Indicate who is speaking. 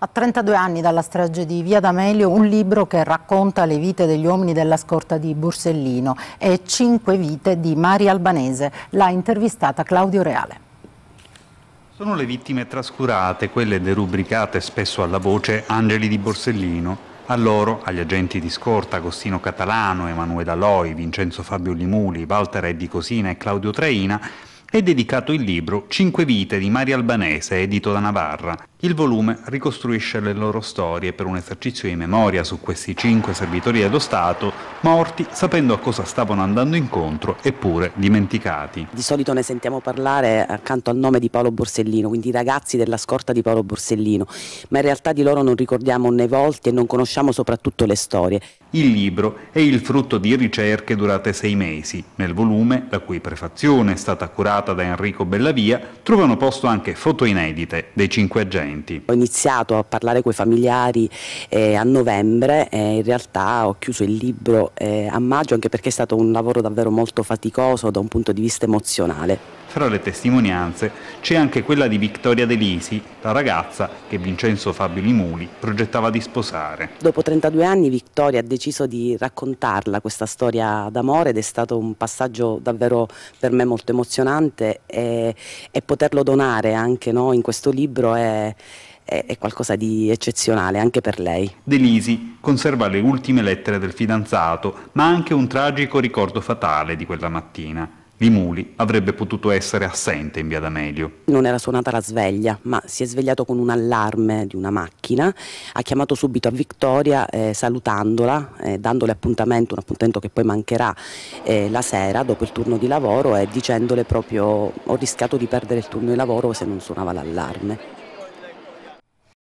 Speaker 1: A 32 anni dalla strage di Via D'Amelio, un libro che racconta le vite degli uomini della scorta di Borsellino e cinque vite di Maria Albanese. L'ha intervistata Claudio Reale.
Speaker 2: Sono le vittime trascurate, quelle derubricate spesso alla voce Angeli di Borsellino. A loro, agli agenti di scorta Agostino Catalano, Emanuela Loi, Vincenzo Fabio Limuli, Walter Eddi Cosina e Claudio Traina, è dedicato il libro Cinque vite di Mario Albanese, edito da Navarra. Il volume ricostruisce le loro storie per un esercizio di memoria su questi cinque servitori dello Stato, morti sapendo a cosa stavano andando incontro eppure dimenticati.
Speaker 1: Di solito ne sentiamo parlare accanto al nome di Paolo Borsellino, quindi i ragazzi della scorta di Paolo Borsellino, ma in realtà di loro non ricordiamo né volti e non conosciamo soprattutto le storie. Il libro è
Speaker 2: il frutto di ricerche durate sei mesi. Nel volume, la cui prefazione è stata curata da Enrico Bellavia, trovano posto anche foto inedite dei cinque agenti.
Speaker 1: Ho iniziato a parlare con i familiari eh, a novembre e in realtà ho chiuso il libro eh, a maggio anche perché è stato un lavoro davvero molto faticoso da un punto di vista emozionale.
Speaker 2: Fra le testimonianze c'è anche quella di Vittoria Delisi, la ragazza che Vincenzo Fabio Limuli progettava di sposare.
Speaker 1: Dopo 32 anni Vittoria ha deciso di raccontarla questa storia d'amore ed è stato un passaggio davvero per me molto emozionante e, e poterlo donare anche no, in questo libro è, è, qualcosa di eccezionale anche per lei.
Speaker 2: Delisi conserva le ultime lettere del fidanzato, ma anche un tragico ricordo fatale di quella mattina di Muli avrebbe potuto essere assente in via D'Amelio.
Speaker 1: Non era suonata la sveglia, ma si è svegliato con un allarme di una macchina, ha chiamato subito a Vittoria eh, salutandola, eh, dandole appuntamento, un appuntamento che poi mancherà eh, la sera dopo il turno di lavoro e dicendole proprio ho rischiato di perdere il turno di lavoro se non suonava l'allarme.